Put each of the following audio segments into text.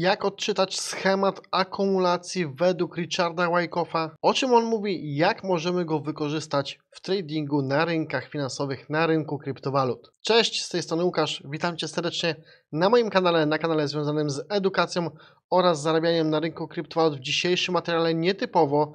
Jak odczytać schemat akumulacji według Richarda Wyckoff'a? O czym on mówi? Jak możemy go wykorzystać w tradingu na rynkach finansowych, na rynku kryptowalut? Cześć, z tej strony Łukasz. Witam Cię serdecznie na moim kanale, na kanale związanym z edukacją oraz zarabianiem na rynku kryptowalut. W dzisiejszym materiale nietypowo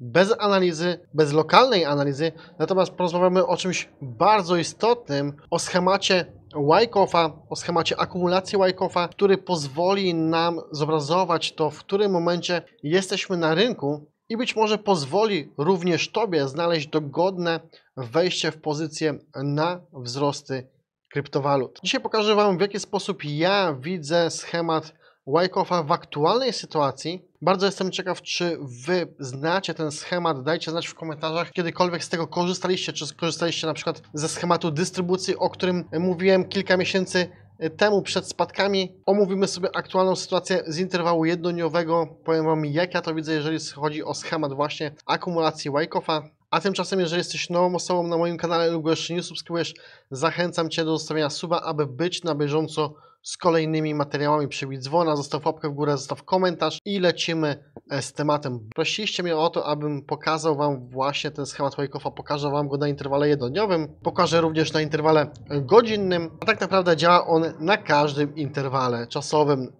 bez analizy, bez lokalnej analizy, natomiast porozmawiamy o czymś bardzo istotnym, o schemacie Wyckoff'a, o schemacie akumulacji Wyckoff'a, który pozwoli nam zobrazować to, w którym momencie jesteśmy na rynku i być może pozwoli również Tobie znaleźć dogodne wejście w pozycję na wzrosty kryptowalut. Dzisiaj pokażę Wam, w jaki sposób ja widzę schemat Wyckoff'a w aktualnej sytuacji. Bardzo jestem ciekaw, czy Wy znacie ten schemat. Dajcie znać w komentarzach, kiedykolwiek z tego korzystaliście, czy skorzystaliście na przykład ze schematu dystrybucji, o którym mówiłem kilka miesięcy y, temu przed spadkami. Omówimy sobie aktualną sytuację z interwału jednodniowego. Powiem Wam, jak ja to widzę, jeżeli chodzi o schemat właśnie akumulacji Wyckoff'a. A tymczasem, jeżeli jesteś nową osobą na moim kanale lub jeszcze nie subskrybujesz, zachęcam Cię do zostawienia suba, aby być na bieżąco z kolejnymi materiałami. Przybij dzwona, zostaw łapkę w górę, zostaw komentarz i lecimy e, z tematem. Prosiliście mnie o to, abym pokazał Wam właśnie ten schemat Wyckofa. Pokażę Wam go na interwale jednodniowym, pokażę również na interwale godzinnym. A tak naprawdę działa on na każdym interwale czasowym,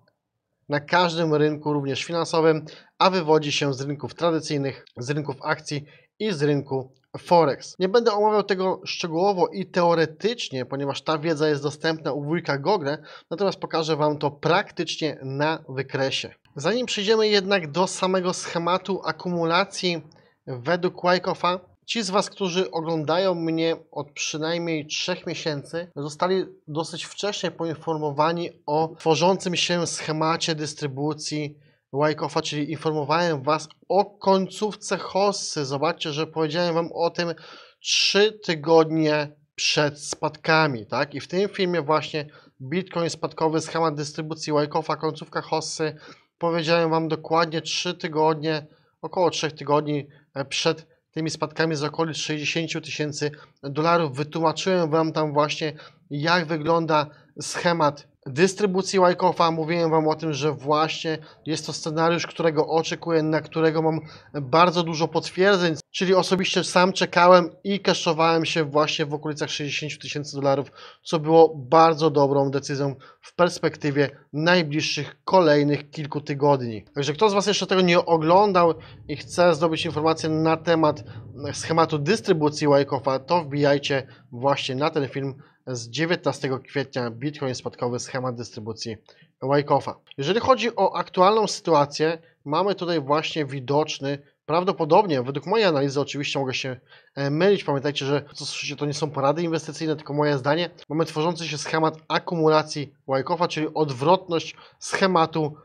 na każdym rynku, również finansowym, a wywodzi się z rynków tradycyjnych, z rynków akcji i z rynku Forex. Nie będę omawiał tego szczegółowo i teoretycznie, ponieważ ta wiedza jest dostępna u wujka Gogle, natomiast pokażę Wam to praktycznie na wykresie. Zanim przejdziemy jednak do samego schematu akumulacji według Wyckoff'a, Ci z Was, którzy oglądają mnie od przynajmniej 3 miesięcy, zostali dosyć wcześnie poinformowani o tworzącym się schemacie dystrybucji Łajkofa, czyli informowałem Was o końcówce hossy. Zobaczcie, że powiedziałem Wam o tym trzy tygodnie przed spadkami, tak? I w tym filmie właśnie Bitcoin spadkowy, schemat dystrybucji Łajkofa, końcówka hossy. Powiedziałem Wam dokładnie trzy tygodnie, około trzech tygodni e, przed tymi spadkami z okolic 60 tysięcy dolarów. Wytłumaczyłem Wam tam właśnie, jak wygląda schemat dystrybucji Wyckoff'a. Mówiłem Wam o tym, że właśnie jest to scenariusz, którego oczekuję, na którego mam bardzo dużo potwierdzeń, czyli osobiście sam czekałem i kaszowałem się właśnie w okolicach 60 tysięcy dolarów, co było bardzo dobrą decyzją w perspektywie najbliższych kolejnych kilku tygodni. Także kto z Was jeszcze tego nie oglądał i chce zdobyć informacje na temat schematu dystrybucji Wyckoff'a, to wbijajcie właśnie na ten film z 19 kwietnia Bitcoin spadkowy schemat dystrybucji Wyckofa. Jeżeli chodzi o aktualną sytuację, mamy tutaj właśnie widoczny Prawdopodobnie, według mojej analizy, oczywiście mogę się e, mylić, pamiętajcie, że to, to nie są porady inwestycyjne, tylko moje zdanie, mamy tworzący się schemat akumulacji Wyckofa, czyli odwrotność schematu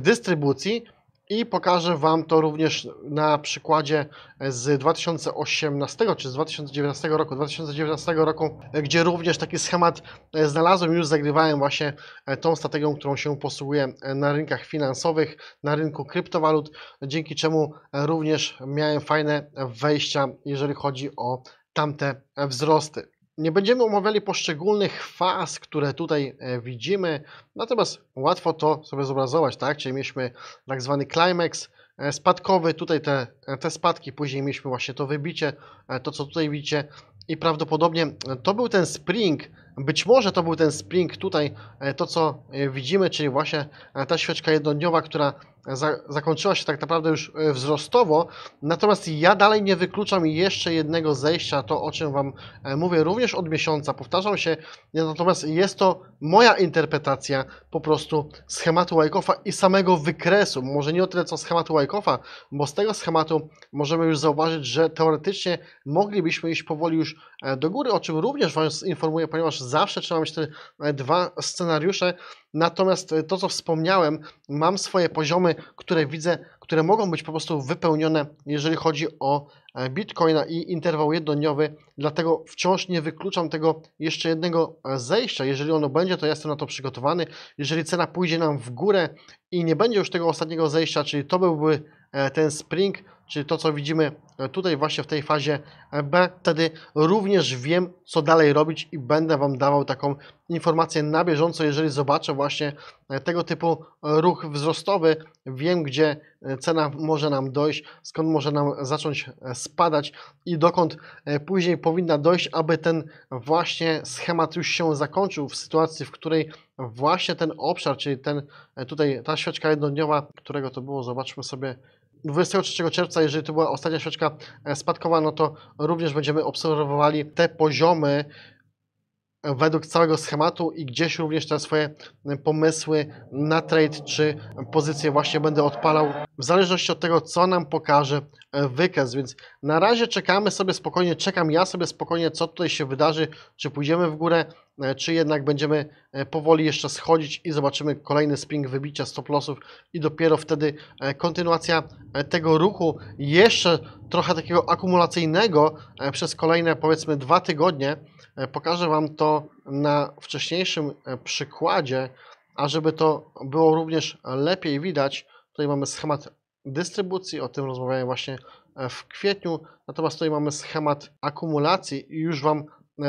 dystrybucji, i pokażę Wam to również na przykładzie z 2018 czy z 2019 roku, 2019 roku, e, gdzie również taki schemat e, znalazłem, już zagrywałem właśnie e, tą strategią, którą się posługuję na rynkach finansowych, na rynku kryptowalut, dzięki czemu również miałem fajne wejścia, jeżeli chodzi o tamte wzrosty. Nie będziemy omawiali poszczególnych faz, które tutaj e, widzimy, natomiast łatwo to sobie zobrazować, tak? Czyli mieliśmy tak zwany climax e, spadkowy, tutaj te, e, te spadki, później mieliśmy właśnie to wybicie, to co tutaj widzicie i prawdopodobnie to był ten spring, być może to był ten spring tutaj, to co widzimy, czyli właśnie ta świeczka jednodniowa, która za, zakończyła się tak naprawdę już e, wzrostowo, natomiast ja dalej nie wykluczam jeszcze jednego zejścia, to o czym Wam e, mówię również od miesiąca, powtarzam się, natomiast jest to moja interpretacja po prostu schematu Wyckofa i samego wykresu, może nie o tyle co schematu Wyckofa, bo z tego schematu możemy już zauważyć, że teoretycznie moglibyśmy iść powoli już e, do góry, o czym również wam informuję, ponieważ zawsze trzeba mieć te dwa scenariusze, Natomiast e, to, co wspomniałem, mam swoje poziomy, które widzę, które mogą być po prostu wypełnione, jeżeli chodzi o e, Bitcoina i interwał jednodniowy, dlatego wciąż nie wykluczam tego jeszcze jednego e, zejścia. Jeżeli ono będzie, to ja jestem na to przygotowany. Jeżeli cena pójdzie nam w górę i nie będzie już tego ostatniego zejścia, czyli to byłby E, ten spring, czyli to co widzimy e, tutaj właśnie w tej fazie B, wtedy również wiem co dalej robić i będę Wam dawał taką informację na bieżąco, jeżeli zobaczę właśnie e, tego typu ruch wzrostowy, wiem gdzie cena może nam dojść, skąd może nam zacząć spadać i dokąd później powinna dojść, aby ten właśnie schemat już się zakończył w sytuacji, w której właśnie ten obszar, czyli ten tutaj ta świeczka jednodniowa, którego to było, zobaczmy sobie 23 czerwca, jeżeli to była ostatnia świeczka e, spadkowa, no to również będziemy obserwowali te poziomy według całego schematu i gdzieś również te swoje pomysły na trade czy pozycję właśnie będę odpalał w zależności od tego, co nam pokaże e, wykaz, więc na razie czekamy sobie spokojnie, czekam ja sobie spokojnie, co tutaj się wydarzy, czy pójdziemy w górę, e, czy jednak będziemy e, powoli jeszcze schodzić i zobaczymy kolejny spring wybicia stop lossów i dopiero wtedy kontynuacja tego ruchu jeszcze trochę takiego akumulacyjnego przez kolejne powiedzmy dwa tygodnie, E, pokażę Wam to na wcześniejszym e, przykładzie, a żeby to było również lepiej widać, tutaj mamy schemat dystrybucji, o tym rozmawiałem właśnie e, w kwietniu, natomiast tutaj mamy schemat akumulacji i już Wam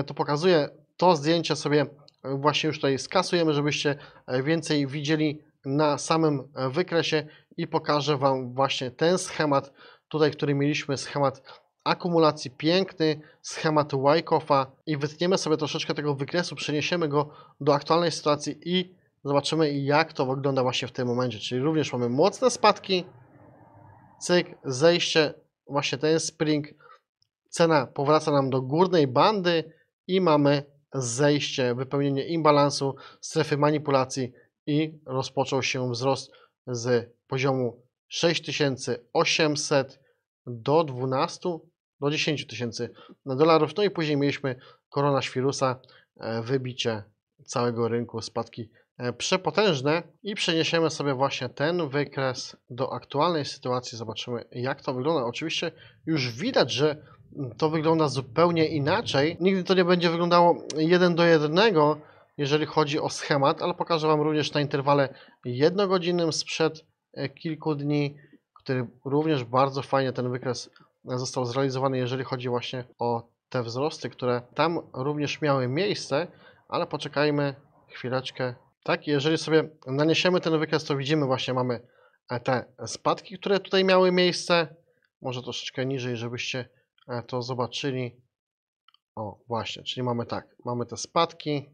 to pokazuję. To zdjęcie sobie właśnie już tutaj skasujemy, żebyście więcej widzieli na samym wykresie i pokażę Wam właśnie ten schemat tutaj, który mieliśmy schemat akumulacji piękny schemat Wyckofa i wytniemy sobie troszeczkę tego wykresu, przeniesiemy go do aktualnej sytuacji i zobaczymy jak to wygląda właśnie w tym momencie. Czyli również mamy mocne spadki, cyk, zejście, właśnie ten spring, cena powraca nam do górnej bandy i mamy zejście, wypełnienie imbalansu, strefy manipulacji i rozpoczął się wzrost z poziomu 6800 do 12 do 10 tysięcy dolarów. No i później mieliśmy korona świrusa, e, wybicie całego rynku, spadki e, przepotężne i przeniesiemy sobie właśnie ten wykres do aktualnej sytuacji. Zobaczymy, jak to wygląda. Oczywiście już widać, że to wygląda zupełnie inaczej. Nigdy to nie będzie wyglądało 1 do 1, jeżeli chodzi o schemat, ale pokażę Wam również na interwale jednogodzinnym sprzed e, kilku dni, który również bardzo fajnie ten wykres został zrealizowany, jeżeli chodzi właśnie o te wzrosty, które tam również miały miejsce, ale poczekajmy chwileczkę. Tak, jeżeli sobie naniesiemy ten wykres, to widzimy właśnie mamy e, te spadki, które tutaj miały miejsce. Może troszeczkę niżej, żebyście e, to zobaczyli. O, właśnie, czyli mamy tak, mamy te spadki.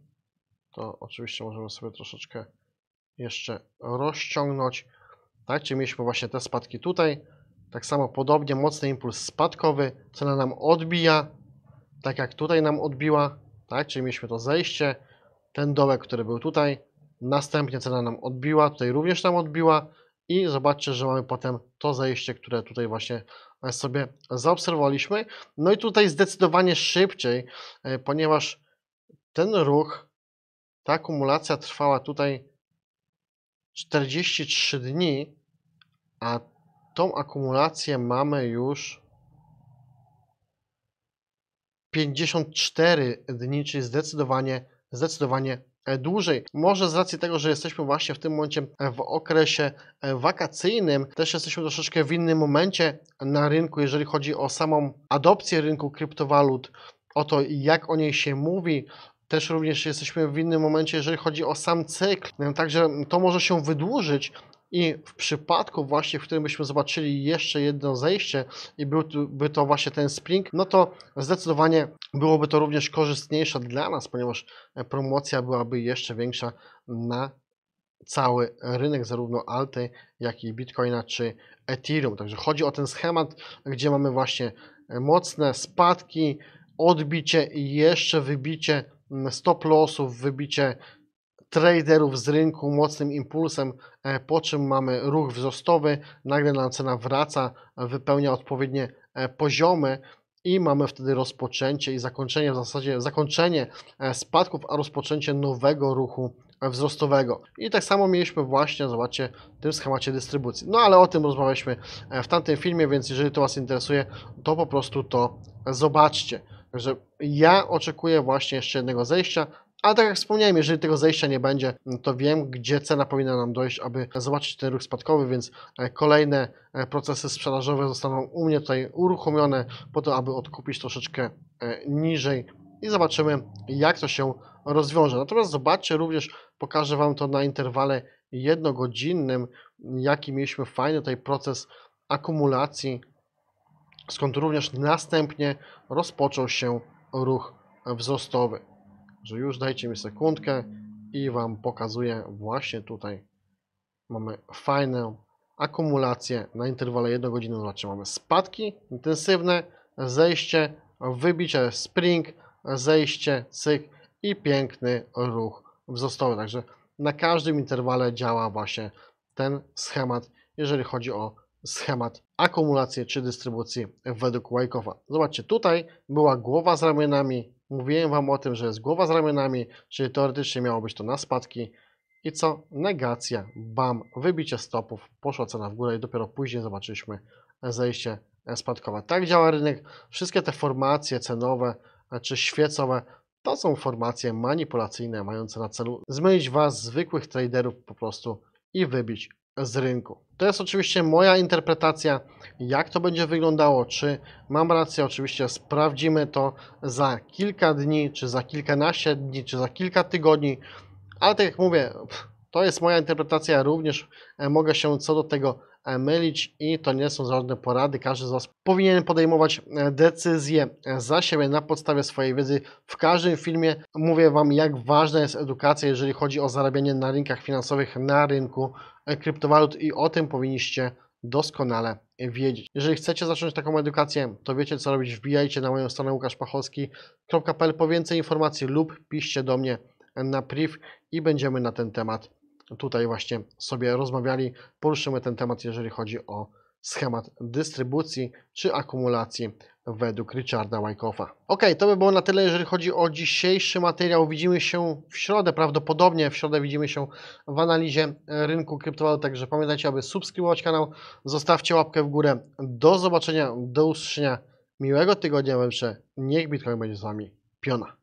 To oczywiście możemy sobie troszeczkę jeszcze rozciągnąć. Tak, czyli mieliśmy właśnie te spadki tutaj, tak samo podobnie mocny impuls spadkowy, cena nam odbija, tak jak tutaj nam odbiła, tak? czyli mieliśmy to zejście, ten dołek, który był tutaj, następnie cena nam odbiła, tutaj również nam odbiła i zobaczcie, że mamy potem to zejście, które tutaj właśnie e, sobie zaobserwowaliśmy. No i tutaj zdecydowanie szybciej, e, ponieważ ten ruch, ta akumulacja trwała tutaj 43 dni, a tą akumulację mamy już 54 dni, czyli zdecydowanie, zdecydowanie dłużej. Może z racji tego, że jesteśmy właśnie w tym momencie w okresie wakacyjnym, też jesteśmy troszeczkę w innym momencie na rynku, jeżeli chodzi o samą adopcję rynku kryptowalut, o to jak o niej się mówi. Też również jesteśmy w innym momencie, jeżeli chodzi o sam cykl. Także to może się wydłużyć, i w przypadku właśnie, w którym byśmy zobaczyli jeszcze jedno zejście i byłby to właśnie ten spring, no to zdecydowanie byłoby to również korzystniejsze dla nas, ponieważ e, promocja byłaby jeszcze większa na cały rynek, zarówno Alty, jak i Bitcoina czy Ethereum. Także chodzi o ten schemat, gdzie mamy właśnie e, mocne spadki, odbicie i jeszcze wybicie stop lossów, wybicie traderów z rynku mocnym impulsem, e, po czym mamy ruch wzrostowy, nagle nam cena wraca, e, wypełnia odpowiednie e, poziomy i mamy wtedy rozpoczęcie i zakończenie, w zasadzie zakończenie spadków, a rozpoczęcie nowego ruchu wzrostowego. I tak samo mieliśmy właśnie, zobaczcie, w tym schemacie dystrybucji. No ale o tym rozmawialiśmy w tamtym filmie, więc jeżeli to Was interesuje, to po prostu to zobaczcie. Także ja oczekuję właśnie jeszcze jednego zejścia, ale tak jak wspomniałem, jeżeli tego zejścia nie będzie, no to wiem, gdzie cena powinna nam dojść, aby zobaczyć ten ruch spadkowy, więc e, kolejne e, procesy sprzedażowe zostaną u mnie tutaj uruchomione po to, aby odkupić troszeczkę e, niżej i zobaczymy, jak to się rozwiąże. Natomiast zobaczcie również, pokażę Wam to na interwale jednogodzinnym, jaki mieliśmy fajny tutaj proces akumulacji, skąd również następnie rozpoczął się ruch wzrostowy że już dajcie mi sekundkę i Wam pokazuję właśnie tutaj mamy fajną akumulację na interwale 1 godziny. Zobaczcie, mamy spadki intensywne, zejście, wybicie spring, zejście, cyk i piękny ruch wzrostowy. Także na każdym interwale działa właśnie ten schemat, jeżeli chodzi o schemat akumulacji czy dystrybucji według Wyckofa. Zobaczcie, tutaj była głowa z ramionami, Mówiłem wam o tym, że jest głowa z ramionami, czyli teoretycznie miało być to na spadki. I co? Negacja, bam, wybicie stopów, poszła cena w górę i dopiero później zobaczyliśmy zejście spadkowe. Tak działa rynek. Wszystkie te formacje cenowe e, czy świecowe to są formacje manipulacyjne mające na celu zmylić Was, zwykłych traderów po prostu i wybić z rynku. To jest oczywiście moja interpretacja, jak to będzie wyglądało, czy mam rację, oczywiście sprawdzimy to za kilka dni, czy za kilkanaście dni, czy za kilka tygodni, ale tak jak mówię, to jest moja interpretacja, również e, mogę się co do tego E, mylić i to nie są żadne porady. Każdy z Was powinien podejmować e, decyzje e, za siebie na podstawie swojej wiedzy. W każdym filmie mówię Wam, jak ważna jest edukacja, jeżeli chodzi o zarabianie na rynkach finansowych, na rynku kryptowalut i o tym powinniście doskonale wiedzieć. Jeżeli chcecie zacząć taką edukację, to wiecie co robić. Wbijajcie na moją stronę łukaszpachowski.pl po więcej informacji lub piszcie do mnie na priv i będziemy na ten temat tutaj właśnie sobie rozmawiali. Poruszymy ten temat, jeżeli chodzi o schemat dystrybucji czy akumulacji według Richarda Wyckoff'a. Ok, to by było na tyle, jeżeli chodzi o dzisiejszy materiał. Widzimy się w środę, prawdopodobnie w środę widzimy się w analizie rynku kryptowalut, także pamiętajcie, aby subskrybować kanał, zostawcie łapkę w górę. Do zobaczenia, do usłyszenia, miłego tygodnia, węższe. Niech Bitcoin będzie z Wami piona.